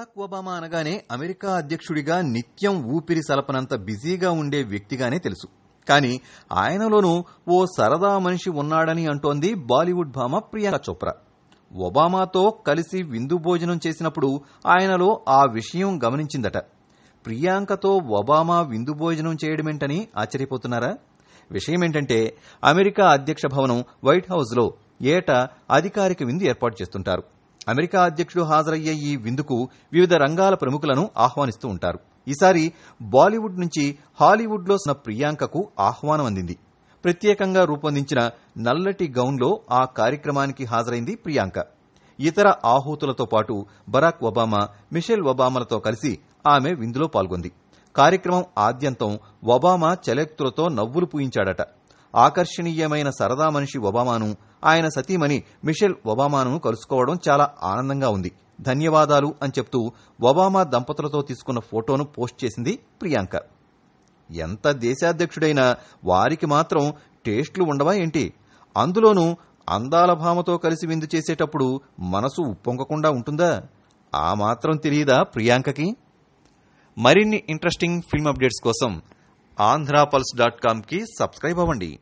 Barack Obama అనగానే America అధ్యక్షుడిగా నిత్యం ఊపిరి సలపనంత బిజీగా ఉండే వ్యక్తిగానే తెలుసు కానీ ఆయనలోనూ ఓ సరదా మనిషి ఉన్నాడని అంటోంది బాలీవుడ్ భామ ప్రియాంక చోప్రా ఒబామాతో కలిసి విందు భోజనం చేసినప్పుడు ఆయనలో ఆ విషయం గమనించిందట ప్రియాంకతో ఒబామా విందు భోజనం చేయడమేంటని ఆశ్చర్యపోతున్నారా విషయమేంటంటే అమెరికా అధ్యక్ష భవనం వైట్ హౌస్లో ఏటా అధికారిక విందు ఏర్పాటు చేస్తుంటారు అమెరికా అధ్యక్షుడు హాజరయ్యే ఈ విందుకు వివిధ రంగాల ప్రముఖులను ఆహ్వానిస్తూ ఉంటారు ఈసారి బాలీవుడ్ నుంచి హాలీవుడ్లో ఉన్న ప్రియాంకకు ఆహ్వానం అందింది ప్రత్యేకంగా రూపొందించిన నల్లటి గౌన్లో ఆ కార్యక్రమానికి హాజరైంది ప్రియాంక ఇతర ఆహూతులతో పాటు బరాక్ ఒబామా మిషెల్ ఒబామాలతో కలిసి ఆమె విందులో పాల్గొంది కార్యక్రమం ఆద్యంతం ఒబామా చలెక్తులతో నవ్వులు పూయించాడట ఆకర్షణీయమైన సరదా మనిషి ఒబామాను ఆయన సతీమణి మిషెల్ ఒబామాను కలుసుకోవడం చాలా ఆనందంగా ఉంది ధన్యవాదాలు అని చెప్తూ ఒబామా దంపతులతో తీసుకున్న ఫోటోను పోస్ట్ చేసింది ప్రియాంక ఎంత దేశాధ్యక్షుడైనా వారికి మాత్రం టేస్ట్లు ఉండవా ఏంటి అందులోనూ అందాల భామతో కలిసి విందు చేసేటప్పుడు మనసు ఉప్పొంగకుండా ఉంటుందా ఆ మాత్రం తెలియదా ప్రియాంకకి మరిన్ని ఇంట్రెస్టింగ్ ఫిల్మ్ అప్డేట్స్ కోసం ఆంధ్రాపల్స్ డాట్ కామ్కి సబ్స్క్రైబ్ అవ్వండి